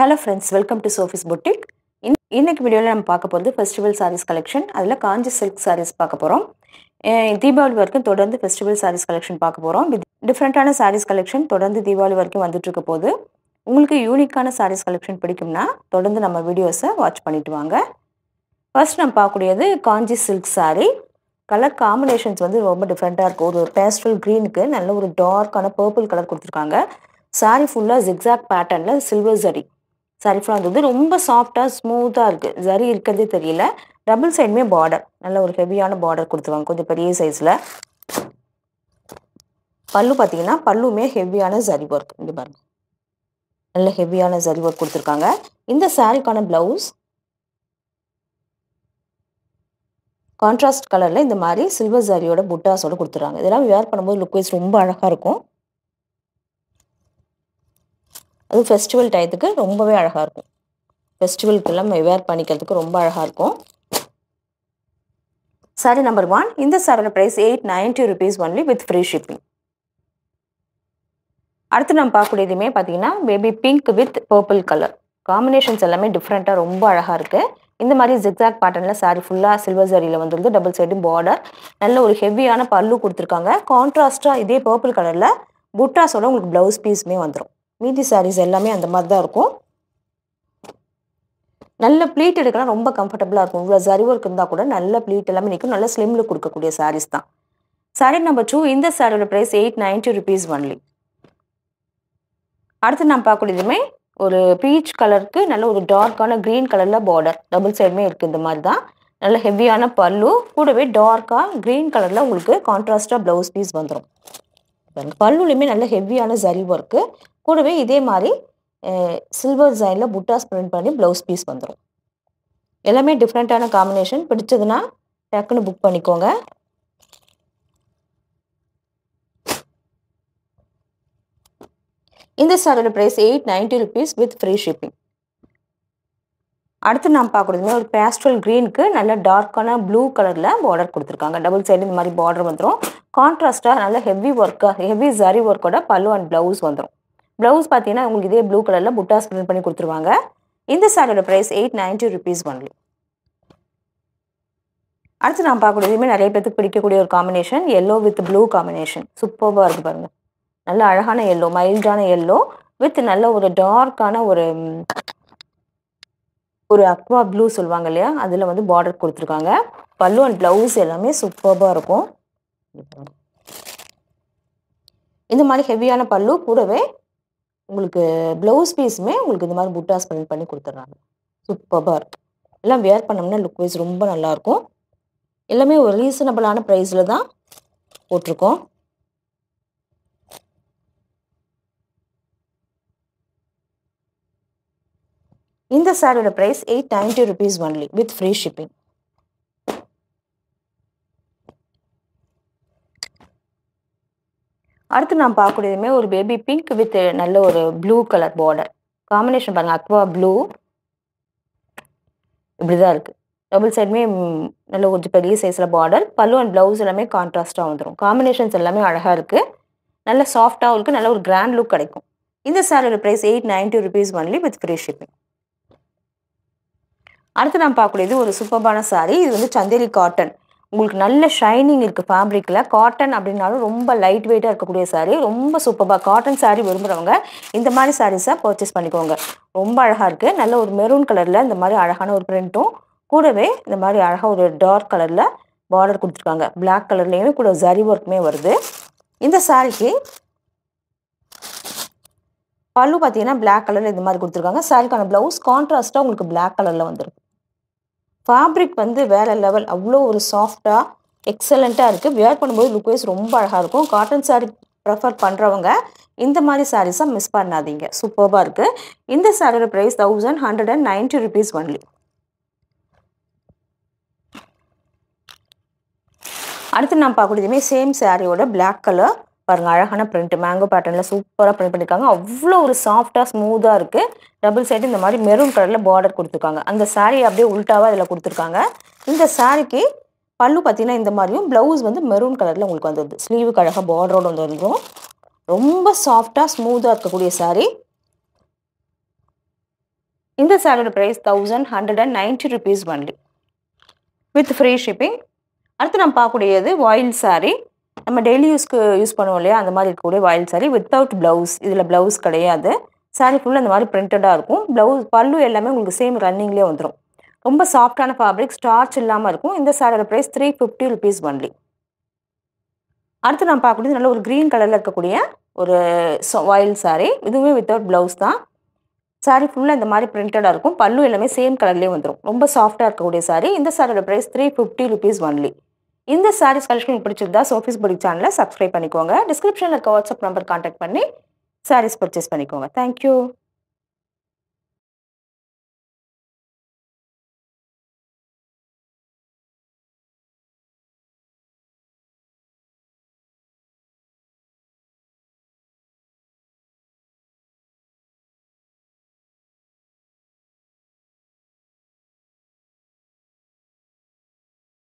hello friends welcome to Sophie's boutique in இன்னைக்கு வீடியோவில் நம்ம பார்க்க போகிறது ஃபெஸ்டிவல் சாரீஸ் கலெக்ஷன் அதில் காஞ்சி சில்க் சாரீஸ் பார்க்க போகிறோம் தீபாவளி வரைக்கும் தொடர்ந்து ஃபெஸ்டிவல் சாரீஸ் கலெக்ஷன் பார்க்க போகிறோம் டிஃப்ரெண்ட்டான சாரீஸ் கலெக்ஷன் தொடர்ந்து தீபாவளி வரைக்கும் வந்துட்டு இருக்க போது உங்களுக்கு யூனிக்கான சாரீஸ் கலெக்ஷன் பிடிக்கும்னா தொடர்ந்து நம்ம வீடியோஸை வாட்ச் பண்ணிவிட்டு வாங்க ஃபர்ஸ்ட் நம்ம பார்க்கக்கூடியது Kanchi silk sari colour combinations வந்து ரொம்ப டிஃப்ரெண்ட்டாக இருக்கும் ஒரு பேஸ்டல் க்ரீனுக்கு நல்ல ஒரு டார்க்கான பர்பிள் கலர் கொடுத்துருக்காங்க சாரி ஃபுல்லாக ஜிக்ஸாக் பேட்டர்னில் சில்வர் ஜரி சாரி ஃபுல்லாக வந்து ரொம்ப சாஃப்டாக ஸ்மூத்தாக இருக்குது சரி இருக்கிறதே தெரியல டபுள் சைடுமே பார்டர் நல்ல ஒரு ஹெவியான பார்டர் கொடுத்துருவாங்க கொஞ்சம் பெரிய சைஸில் பல்லு பார்த்தீங்கன்னா பல்லுமே ஹெவியான ஜரி ஒர்க் இந்த பாருங்கள் நல்ல ஹெவியான ஜரி ஒர்க் கொடுத்துருக்காங்க இந்த சாரீக்கான ப்ளவுஸ் கான்ட்ராஸ்ட் கலரில் இந்த மாதிரி சில்வர் சாரியோட புட்டாஸோட கொடுத்துட்றாங்க இதெல்லாம் வேர் பண்ணும்போது லுக் வைஸ் ரொம்ப அழகாக இருக்கும் அதுவும் ஃபெஸ்டிவல் டயத்துக்கு ரொம்பவே அழகாக இருக்கும் ஃபெஸ்டிவல்க்கெல்லாம் வேர் பண்ணிக்கிறதுக்கு ரொம்ப அழகாக இருக்கும் சாரி நம்பர் ஒன் இந்த சாரோட price eight ninety rupees only with free shipping அடுத்து நம்ம பார்க்கக்கூடியதுமே பார்த்தீங்கன்னா baby pink with purple colour combinations எல்லாமே டிஃப்ரெண்ட்டாக ரொம்ப அழகாக இருக்குது இந்த மாதிரி ஜிக்ஸாக் பேட்டர்னில் சாரி ஃபுல்லாக சில்வர் சாரியில் வந்துருந்து டபுள் சைடும் பார்டர் நல்ல ஒரு ஹெவியான பல்லு கொடுத்துருக்காங்க கான்ட்ராஸ்ட்டாக இதே பர்பிள் கலரில் புட்டாஸோட உங்களுக்கு ப்ளவுஸ் பீஸுமே வந்துடும் மீதி சாரீஸ் எல்லாமே அந்த மாதிரி தான் இருக்கும் நல்ல ப்ளீட் எடுக்கலாம் ரொம்ப கம்ஃபர்டபுளாக இருக்கும் இவ்வளோ சரி ஒர்க் இருந்தால் கூட நல்ல ப்ளீட் எல்லாமே நிற்கும் நல்ல ஸ்லிம்மில் கொடுக்கக்கூடிய சாரீஸ் தான் சாரீ நம்பர் டூ இந்த சாரியோட price eight ninety rupees only அடுத்து நான் பார்க்கக்கூடியதுமே ஒரு பீச் கலருக்கு நல்ல ஒரு டார்க்கான க்ரீன் கலரில் பார்டர் டபுள் சைடுமே இருக்குது இந்த மாதிரி தான் நல்ல ஹெவியான பல்லு கூடவே டார்க்காக க்ரீன் கலரில் உங்களுக்கு கான்ட்ராஸ்டாக ப்ளவுஸ் பீஸ் வந்துடும் பல்லுலையுமே நல்ல ஹெவியான ஜரி ஒர்க்கு கூடவே இதே மாதிரி சில்வர் ஜைனில் புட்டாஸ் ப்ரிண்ட் பண்ணி ப்ளவுஸ் பீஸ் வந்துடும் எல்லாமே டிஃப்ரெண்ட்டான காம்பினேஷன் பிடிச்சதுன்னா டக்குன்னு புக் பண்ணிக்கோங்க இந்த சாரியோட price eight ninety rupees with free shipping அடுத்து நான் பார்க்குறதுமே ஒரு பேஸ்ட்ரல் க்ரீனுக்கு நல்ல டார்க்கான ப்ளூ கலரில் பார்டர் கொடுத்துருக்காங்க டபுள் சைடு இந்த மாதிரி பார்டர் வந்துடும் கான்ட்ராஸ்ட்டாக நல்ல ஹெவி ஒர்க்காக ஹெவி ஜரி ஒர்க்கோட பல்லு அண்ட் ப்ளவுஸ் வந்துடும் ப்ளவுஸ் பார்த்தீங்கன்னா உங்களுக்கு இதே ப்ளூ கலரில் புட்டாஸ் பிரிண்ட் பண்ணி கொடுத்துருவாங்க இந்த சாரியோட price eight ninety rupees only அடுத்து நான் பார்க்குறதுமே நிறைய பேருக்கு பிடிக்கக்கூடிய ஒரு combination yellow with blue combination சூப்பராக இருக்குது பாருங்கள் நல்ல அழகான எல்லோ மைல்டான எல்லோ வித் நல்ல ஒரு டார்க்கான ஒரு ஒரு அக்வா ப்ளூ சொல்லுவாங்க இல்லையா அதில் வந்து பார்டர் கொடுத்துருக்காங்க பல்லு அண்ட் ப்ளவுஸ் எல்லாமே சூப்பர்பாக இருக்கும் இந்த மாதிரி ஹெவியான பல்லு கூடவே உங்களுக்கு ப்ளவுஸ் பீஸுமே உங்களுக்கு இந்த மாதிரி புட்டாஸ் பிரிண்ட் பண்ணி கொடுத்துட்றாங்க சூப்பர்பாக இருக்கும் எல்லாம் வேர் பண்ணோம்னா லுக் வைஸ் ரொம்ப நல்லாயிருக்கும் எல்லாமே ஒரு ரீசனபிளான ப்ரைஸில் தான் போட்டிருக்கோம் இந்த சாரியோட price eight ninety rupees only with free shipping அடுத்து நான் பார்க்கக்கூடியதுமே ஒரு பேபி பிங்க் வித் நல்ல ஒரு ப்ளூ கலர் பார்டர் காம்பினேஷன் பாருங்கள் அக்வா ப்ளூ இப்படி தான் இருக்குது டபுள் சைடுமே நல்ல கொஞ்சம் பெரிய சைஸில் பார்டர் பல்லு அண்ட் ப்ளவுஸ் எல்லாமே கான்ட்ராஸ்டாக வந்துடும் காம்பினேஷன்ஸ் எல்லாமே அழகாக இருக்குது நல்ல சாஃப்டாகவும் இருக்குது நல்ல ஒரு கிராண்ட் லுக் கிடைக்கும் இந்த சாரியோட price eight ninety rupees only with free shipping அடுத்து நான் பார்க்கக்கூடியது ஒரு சூப்பர்பான சாரீ இது வந்து சந்தேரி காட்டன் உங்களுக்கு நல்ல ஷைனிங் இருக்குது ஃபேப்ரிக்கில் காட்டன் அப்படின்னாலும் ரொம்ப லைட் வெயிட்டாக இருக்கக்கூடிய சாரீ ரொம்ப சூப்பராக காட்டன் சாரீ விரும்புகிறவங்க இந்த மாதிரி சாரீஸை பர்ச்சேஸ் பண்ணிக்கோங்க ரொம்ப அழகாக இருக்குது நல்ல ஒரு மெரூன் கலரில் இந்த மாதிரி அழகான ஒரு பிரிண்ட்டும் கூடவே இந்த மாதிரி அழகாக ஒரு டார்க் கலரில் பார்டர் கொடுத்துருக்காங்க பிளாக் கலர்லேயுமே கூட ஜரி ஒர்க்குமே வருது இந்த சாரிக்கு பல்லு பார்த்தீங்கன்னா பிளாக் கலரில் இந்த மாதிரி கொடுத்துருக்காங்க சாரிக்கான ப்ளவுஸ் கான்ட்ராஸ்ட்டாக உங்களுக்கு பிளாக் கலரில் வந்துருக்கு ஃபேப்ரிக் வந்து வேறு லெவல் அவ்வளோ ஒரு சாஃப்டாக எக்ஸலண்ட்டாக இருக்குது வியர் பண்ணும்போது லுக் வைஸ் ரொம்ப அழகாக இருக்கும் காட்டன் சாரீ ப்ரெஃபர் பண்ணுறவங்க இந்த மாதிரி சாரீஸாக மிஸ் பண்ணாதீங்க சூப்பர்பாக இருக்குது இந்த சாரியோட price thousand hundred and ninety rupees only அடுத்து நான் பார்க்கக்கூடியதுமே சேம் சாரியோட பிளாக் கலர் பாருங்கள் அழகான பிரிண்ட் மேங்கோ பேட்டர்னில் சூப்பராக பிரிண்ட் பண்ணியிருக்காங்க அவ்வளோ ஒரு சாஃப்டாக ஸ்மூத்தாக இருக்குது டபுள் சைடு இந்த மாதிரி மெரூன் கலரில் பார்டர் கொடுத்துருக்காங்க அந்த சாரீ அப்படியே உல்ட்டாவாக இதில் கொடுத்துருக்காங்க இந்த சாரீக்கு பல்லு பார்த்தீங்கன்னா இந்த மாதிரியும் ப்ளவுஸ் வந்து மெரூன் கலரில் உங்களுக்கு வந்துடுது ஸ்லீவு கழக பார்டரோடு வந்து வந்துடும் ரொம்ப சாஃப்டாக ஸ்மூத்தாக இருக்கக்கூடிய சாரீ இந்த சாரியோட price thousand hundred and ninety rupees only with free shipping அடுத்து நம்ம பார்க்கக்கூடியது வாயில் சாரீ நம்ம டெய்லி யூஸ்க்கு யூஸ் பண்ணுவோம் இல்லையா அந்த மாதிரி இருக்கக்கூடிய வயல் சாரி வித்தவுட் ப்ளவுஸ் இதில் ப்ளவுஸ் கிடையாது சாரீ ஃபுல்லாக அந்த மாதிரி பிரிண்டடாக இருக்கும் ப்ளவுஸ் பல்லு எல்லாமே உங்களுக்கு சேம் ரன்னிங்லேயே வந்துடும் ரொம்ப சாஃப்டான ஃபேப்ரிக் ஸ்டார்ச் இல்லாமல் இருக்கும் இந்த சாரோட price three fifty rupees only அடுத்து நான் பார்க்கக்கூடியது நல்ல ஒரு க்ரீன் கலரில் இருக்கக்கூடிய ஒரு வாயில் சாரீ இதுவுமே வித்தவுட் ப்ளவுஸ் தான் சாரீ ஃபுல்லாக இந்த மாதிரி பிரிண்டடாக இருக்கும் பல்லு எல்லாமே சேம் கலர்லேயே வந்துடும் ரொம்ப சாஃப்டாக இருக்கக்கூடிய சாரீ இந்த சாரோட price three fifty rupees only இந்த சாரீஸ் கலெக்ஷன் பிடிச்சிருந்தா சோஃபிஸ் புடிக் சேனலை சப்ஸ்கிரைப் பண்ணிக்கோங்க டிஸ்கிரிப்ஷனில் இருக்க வாட்ஸ்அப் நம்பர் கான்டாக்ட் பண்ணி சாரீஸ் பர்ச்சேஸ் பண்ணிக்கோங்க தேங்க்யூ